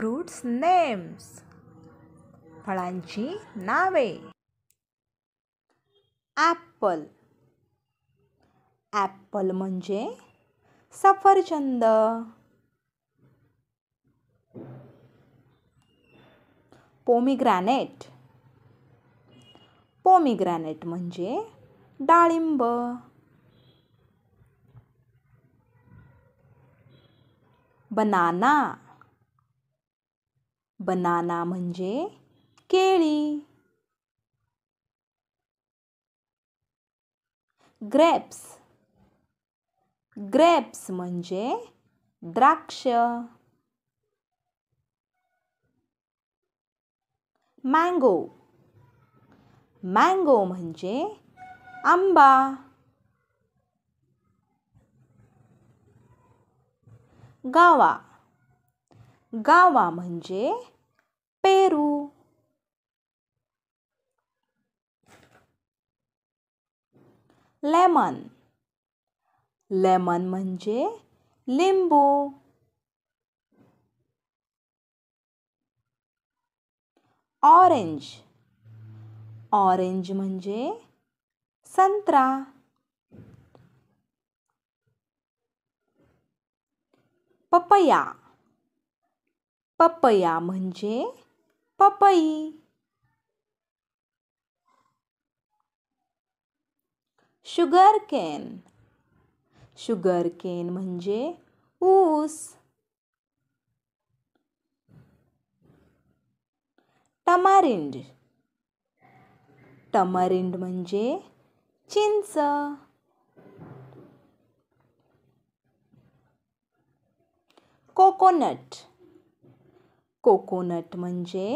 fruits names फळांची नावे Apple Apple म्हणजे सफरचंद पोमिग्रॅनेट पोमिग्रॅनेट म्हणजे डाळिंब बनाना बनाना मजे केळी ग्रेप्स ग्रेप्स मजे द्राक्ष मैंगो मैंगो मजे आंबा गावा गावा म्हणजे लेमन लेमन मजे लिंबू ऑरेंज ऑरेंज मजे संतरा पपया पपया मजे पपई शुगर केन शुगर केन म्हणजे ऊस टमारिंड टमरिंड म्हणजे चिंच कोकोनट कोकोनट म्हणजे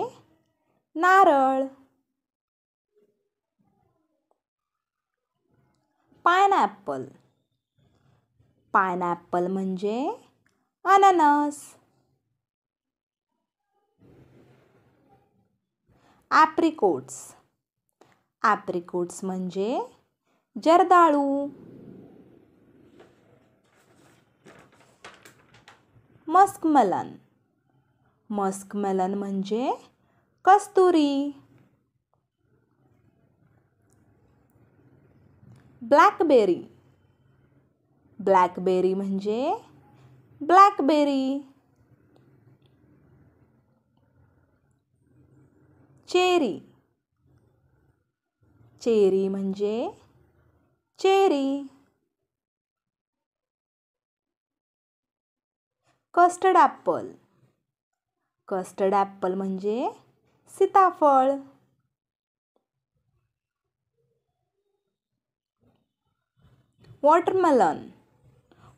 नारळ पायनॅपल पायनॅपल म्हणजे अननस ॲप्रिकोट्स ॲप्रिकोट्स म्हणजे जर्दाळू मस्कमलन मस्कमलन म्हणजे कस्तुरी ब्लैकबेरी ब्लैकबेरी म्हणजे ब्लॅकबेरी चेरी चेरी म्हणजे cherry custard apple custard apple म्हणजे सीताफळ वॉटरमेलन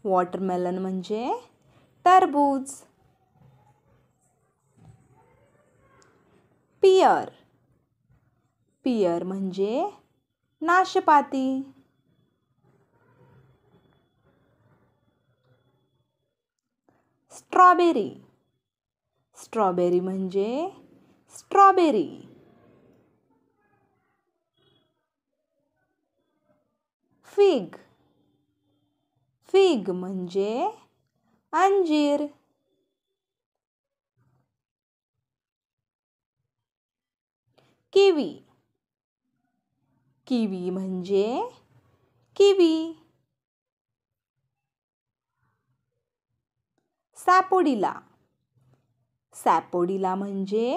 वॉटरमेलन मजे टरबूज पियर पियर मजे नाशपाती स्ट्रॉबेरी स्ट्रॉबेरी मजे स्ट्रॉबेरी फिग फिग म्हणजे अंजीर किवी किवी म्हणजे किवी सापोडीला सापोडीला म्हणजे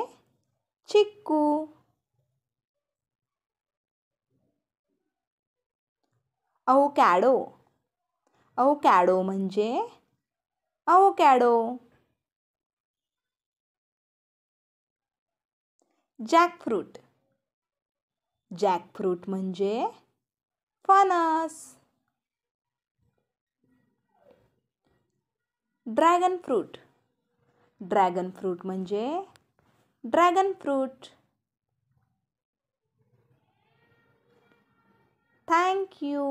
चिक्कू कॅडो अवकॅडो म्हणजे अवकॅडो जॅकफ्रूट जॅकफ्रूट म्हणजे फनस ड्रैगन फ्रूट ड्रैगन फ्रूट मजे ड्रैगन फ्रूट थैंक यू